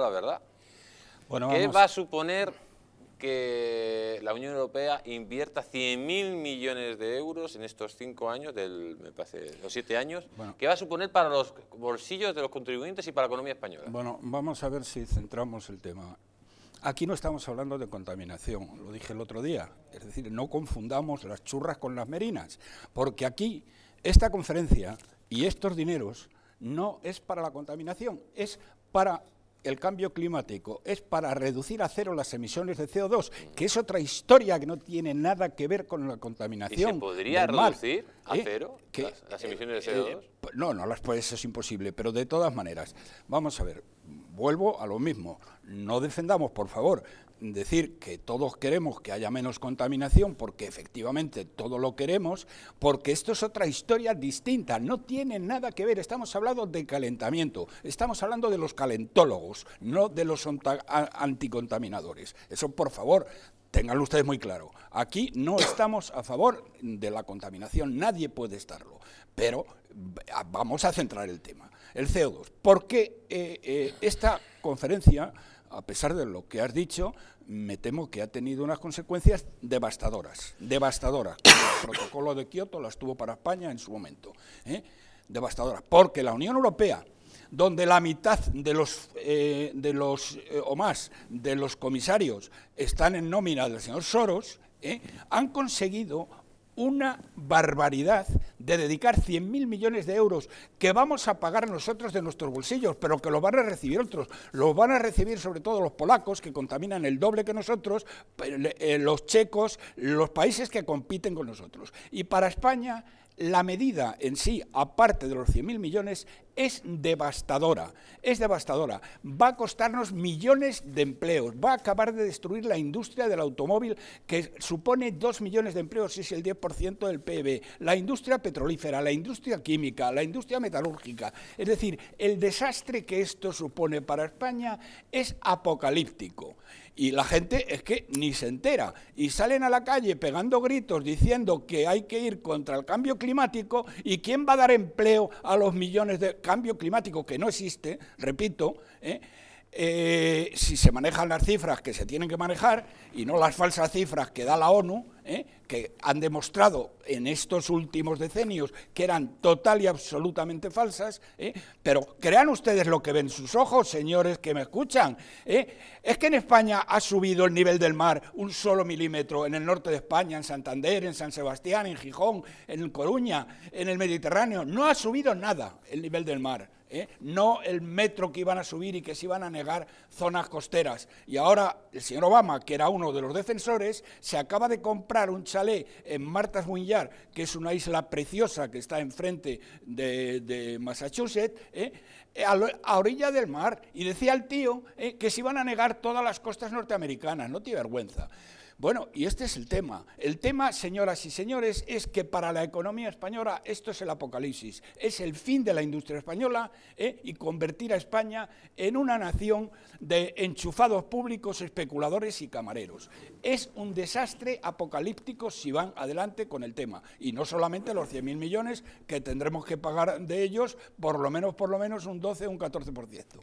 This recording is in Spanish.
la verdad. ¿Qué va a suponer que la Unión Europea invierta 100.000 millones de euros en estos cinco años, del, me parece, los siete años? ¿Qué va a suponer para los bolsillos de los contribuyentes y para la economía española? Bueno, vamos a ver si centramos el tema. Aquí no estamos hablando de contaminación, lo dije el otro día. Es decir, no confundamos las churras con las merinas, porque aquí esta conferencia y estos dineros no es para la contaminación, es para el cambio climático es para reducir a cero las emisiones de CO2, que es otra historia que no tiene nada que ver con la contaminación. se podría reducir a ¿eh? cero las, eh, emisiones de CO2? No, no las puedes, es imposible, pero de todas maneras, vamos a ver, vuelvo a lo mismo, no defendamos, por favor, decir que todos queremos que haya menos contaminación, porque efectivamente todo lo queremos, porque esto es otra historia distinta, no tiene nada que ver, estamos hablando de calentamiento, estamos hablando de los calentólogos, no de los anticontaminadores. Eso, por favor, tengan ustedes muy claro. Aquí no estamos a favor de la contaminación, nadie puede estarlo. Pero vamos a centrar el tema, el CO2. Porque eh, eh, esta conferencia, a pesar de lo que has dicho, me temo que ha tenido unas consecuencias devastadoras, devastadoras. El protocolo de Kioto las tuvo para España en su momento, ¿eh? devastadoras. Porque la Unión Europea, donde la mitad de los, de los o más de los comisarios están en nómina del señor Soros, han conseguido una barbaridad de dedicar 100.000 millones de euros que vamos a pagar nosotros de nuestros bolsillos, pero que lo van a recibir otros. ...los van a recibir sobre todo los polacos, que contaminan el doble que nosotros, eh, los checos, los países que compiten con nosotros. Y para España la medida en sí, aparte de los 100.000 millones, es devastadora, es devastadora. Va a costarnos millones de empleos, va a acabar de destruir la industria del automóvil que supone 2 millones de empleos, es el 10% del PIB, e la industria petrolífera, la industria química, la industria metalúrgica. Es decir, el desastre que esto supone para España es apocalíptico. Y la gente es que ni se entera. Y salen a la calle pegando gritos diciendo que hay que ir contra el cambio climático y quién va a dar empleo a los millones de cambio climático que no existe, repito. ¿eh? Eh, si se manejan las cifras que se tienen que manejar y no las falsas cifras que da la ONU, ¿eh? que han demostrado en estos últimos decenios que eran total y absolutamente falsas, ¿eh? pero crean ustedes lo que ven sus ojos, señores que me escuchan. ¿eh? Es que en España ha subido el nivel del mar un solo milímetro, en el norte de España, en Santander, en San Sebastián, en Gijón, en Coruña, en el Mediterráneo, no ha subido nada el nivel del mar. no el metro que iban a subir y que se iban a negar zonas costeras. Y ahora el señor Obama, que era uno de los defensores, se acaba de comprar un chalet en Martha's Vineyard, que es una isla preciosa que está enfrente de, Massachusetts, ¿eh? Eh, a, orilla del mar. Y decía el tío ¿eh? que se iban a negar todas las costas norteamericanas, no tiene vergüenza. Bueno, y este es el tema. El tema, señoras y señores, es que para la economía española esto es el apocalipsis, es el fin de la industria española ¿eh? y convertir a España en una nación de enchufados públicos, especuladores y camareros. Es un desastre apocalíptico si van adelante con el tema. Y no solamente los 100.000 millones que tendremos que pagar de ellos, por lo menos, por lo menos un 12 o un 14%.